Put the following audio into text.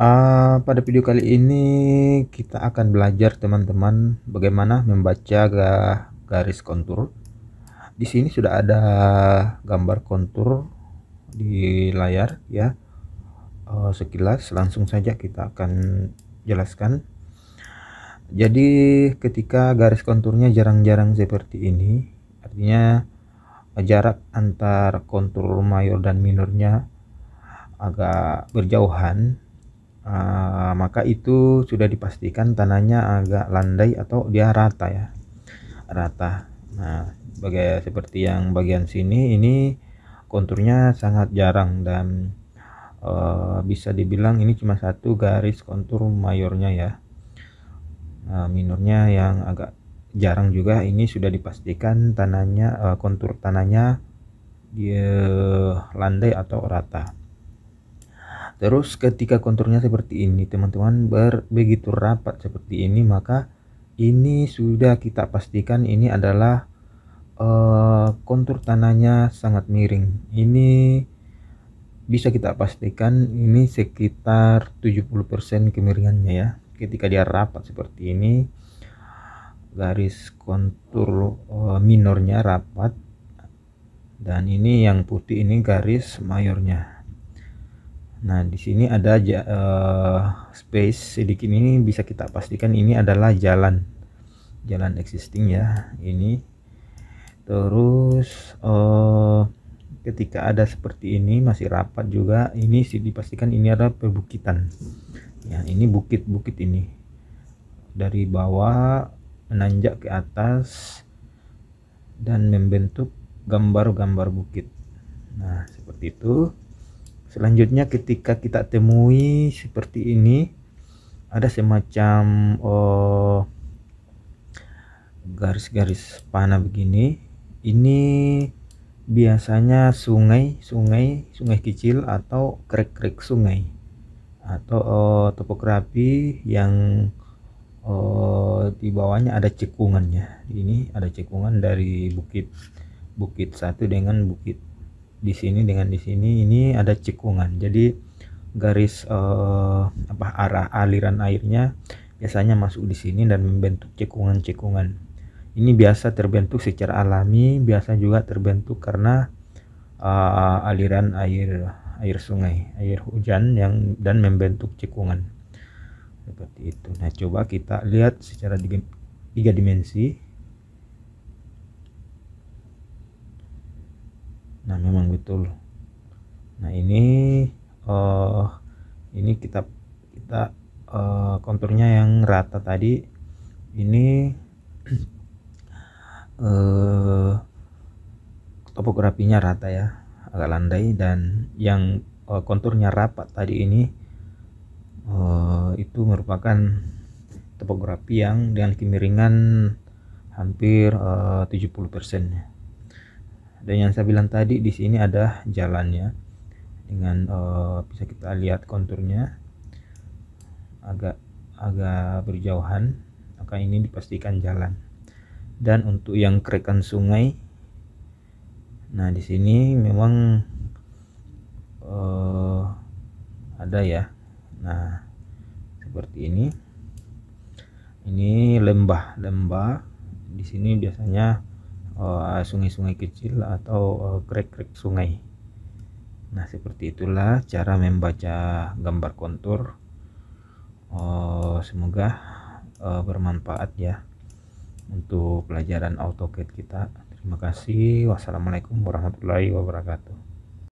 Uh, pada video kali ini kita akan belajar teman-teman bagaimana membaca garis kontur. Di sini sudah ada gambar kontur di layar ya. Uh, sekilas langsung saja kita akan jelaskan. Jadi ketika garis konturnya jarang-jarang seperti ini, artinya jarak antar kontur mayor dan minornya agak berjauhan uh, maka itu sudah dipastikan tanahnya agak landai atau dia rata ya rata nah sebagai seperti yang bagian sini ini konturnya sangat jarang dan uh, bisa dibilang ini cuma satu garis kontur mayornya ya uh, minornya yang agak jarang juga ini sudah dipastikan tanahnya uh, kontur tanahnya dia landai atau rata Terus ketika konturnya seperti ini teman-teman ber begitu rapat seperti ini maka ini sudah kita pastikan ini adalah uh, kontur tanahnya sangat miring. Ini bisa kita pastikan ini sekitar 70% kemiringannya ya. Ketika dia rapat seperti ini garis kontur eh, minornya rapat dan ini yang putih ini garis mayornya. Nah, di sini ada uh, space sedikit ini bisa kita pastikan ini adalah jalan jalan existing ya. Ini terus uh, ketika ada seperti ini masih rapat juga. Ini sih dipastikan ini ada perbukitan. Ya, ini bukit-bukit ini. Dari bawah menanjak ke atas dan membentuk gambar-gambar bukit. Nah, seperti itu selanjutnya ketika kita temui seperti ini ada semacam garis eh, garis-garis panah begini ini biasanya sungai sungai sungai kecil atau krek-krek sungai atau oh, eh, topografi yang oh, di bawahnya ada cekungannya ini ada cekungan dari bukit bukit satu dengan bukit di sini dengan di sini ini ada cekungan jadi garis eh, apa arah aliran airnya biasanya masuk di sini dan membentuk cekungan-cekungan ini biasa terbentuk secara alami biasa juga terbentuk karena eh, aliran air air sungai air hujan yang dan membentuk cekungan seperti itu nah coba kita lihat secara tiga dimensi nah memang betul nah ini uh, ini kita kita uh, eh, konturnya yang rata tadi ini uh, topografinya rata ya agak landai dan yang uh, konturnya rapat tadi ini uh, itu merupakan topografi yang dengan kemiringan hampir uh, 70% dan yang saya bilang tadi di sini ada jalannya dengan uh, bisa kita lihat konturnya agak agak berjauhan maka ini dipastikan jalan dan untuk yang kerekan sungai nah di sini memang uh, ada ya nah seperti ini ini lembah lembah di sini biasanya Eh, sungai-sungai kecil atau eh, krek-krek sungai nah seperti itulah cara membaca gambar kontur eh, semoga bermanfaat ya untuk pelajaran AutoCAD kita terima kasih wassalamualaikum warahmatullahi wabarakatuh